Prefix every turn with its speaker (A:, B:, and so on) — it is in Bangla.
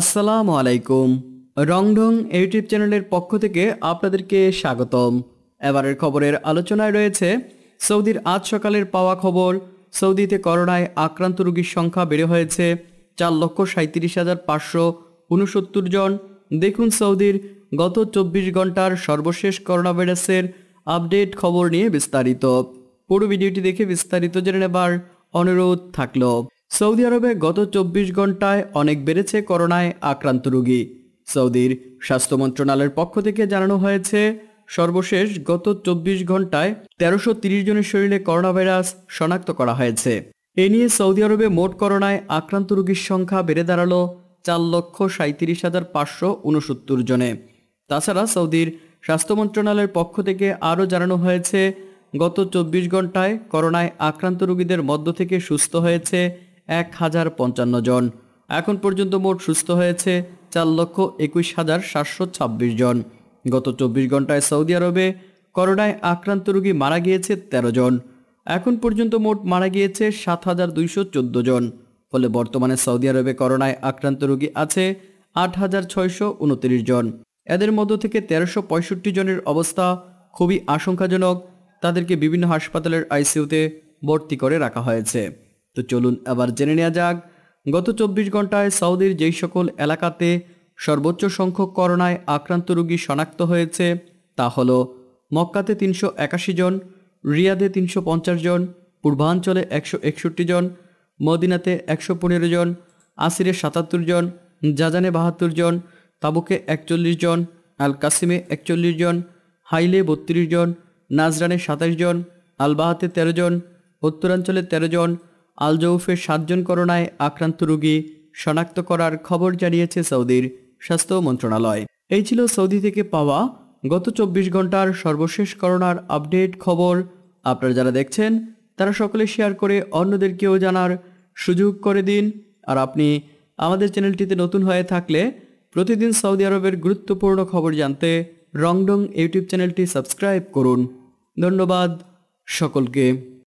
A: আসসালামু আলাইকুম রংঢং ইউটিউব চ্যানেলের পক্ষ থেকে আপনাদেরকে স্বাগতম এবারের খবরের আলোচনায় রয়েছে সৌদির আজ সকালের পাওয়া খবর সৌদিতে করোনায় আক্রান্ত রোগীর সংখ্যা বেড়ে হয়েছে চার লক্ষ সাঁত্রিশ হাজার পাঁচশো উনসত্তর জন দেখুন সৌদির গত চব্বিশ ঘন্টার সর্বশেষ করোনা ভাইরাসের আপডেট খবর নিয়ে বিস্তারিত পুরো ভিডিওটি দেখে বিস্তারিত জেনে নেবার অনুরোধ থাকলো সৌদি আরবে গত চব্বিশ ঘন্টায় অনেক বেড়েছে করোনায় আক্রান্ত রোগী সৌদির স্বাস্থ্য মন্ত্রণালয়ের পক্ষ থেকে জানানো হয়েছে সর্বশেষ গত চব্বিশ ঘন্টায় তেরোশো তিরিশ জনের শরীরে করোনাভাইরাস শনাক্ত করা হয়েছে এ নিয়ে সৌদি আরবে মোট করোনায় আক্রান্ত রোগীর সংখ্যা বেড়ে দাঁড়ালো চার লক্ষ সাঁত্রিশ হাজার পাঁচশো উনসত্তর জনে তাছাড়া সৌদির স্বাস্থ্য মন্ত্রণালয়ের পক্ষ থেকে আরও জানানো হয়েছে গত চব্বিশ ঘন্টায় করোনায় আক্রান্ত রোগীদের মধ্য থেকে সুস্থ হয়েছে এক হাজার পঞ্চান্ন জন এখন পর্যন্ত মোট সুস্থ হয়েছে চার লক্ষ একুশ হাজার সাতশো ছাব্বিশ জন গত চব্বিশ ঘন্টায় সৌদি আরবে করোনায় আক্রান্ত রোগী মারা গিয়েছে ১৩ জন এখন পর্যন্ত মোট মারা গিয়েছে সাত হাজার দুইশো চোদ্দ জন ফলে বর্তমানে সৌদি আরবে করোনায় আক্রান্ত রোগী আছে আট হাজার ছয়শো উনত্রিশ জন এদের মধ্য থেকে তেরোশো পঁয়ষট্টি জনের অবস্থা খুবই আশঙ্কাজনক তাদেরকে বিভিন্ন হাসপাতালের আইসিউতে ভর্তি করে রাখা হয়েছে তো চলুন আবার জেনে নেওয়া যাক গত চব্বিশ ঘন্টায় সৌদির যেই সকল এলাকাতে সর্বোচ্চ সংখ্যক করোনায় আক্রান্ত রোগী শনাক্ত হয়েছে তা হল মক্কাতে তিনশো একাশি জন রিয়াদে তিনশো পঞ্চাশ জন পূর্বাঞ্চলে একশো একষট্টি জন মদিনাতে একশো পনেরো জন আসিরে সাতাত্তর জন জাজানে বাহাত্তর জন তাবুকে একচল্লিশ জন আল কাসিমে একচল্লিশ জন হাইলে বত্রিশ জন নাজরানে সাতাশ জন আলবাহাতে তেরো জন উত্তরাঞ্চলে তেরো জন আলজৌফের সাতজন করোনায় আক্রান্ত রোগী শনাক্ত করার খবর জানিয়েছে সৌদির স্বাস্থ্য মন্ত্রণালয় এই ছিল সৌদি থেকে পাওয়া গত চব্বিশ ঘন্টার সর্বশেষ করোনার আপডেট খবর আপনারা যারা দেখছেন তারা সকলে শেয়ার করে অন্যদেরকেও জানার সুযোগ করে দিন আর আপনি আমাদের চ্যানেলটিতে নতুন হয়ে থাকলে প্রতিদিন সৌদি আরবের গুরুত্বপূর্ণ খবর জানতে রংডং ইউটিউব চ্যানেলটি সাবস্ক্রাইব করুন ধন্যবাদ সকলকে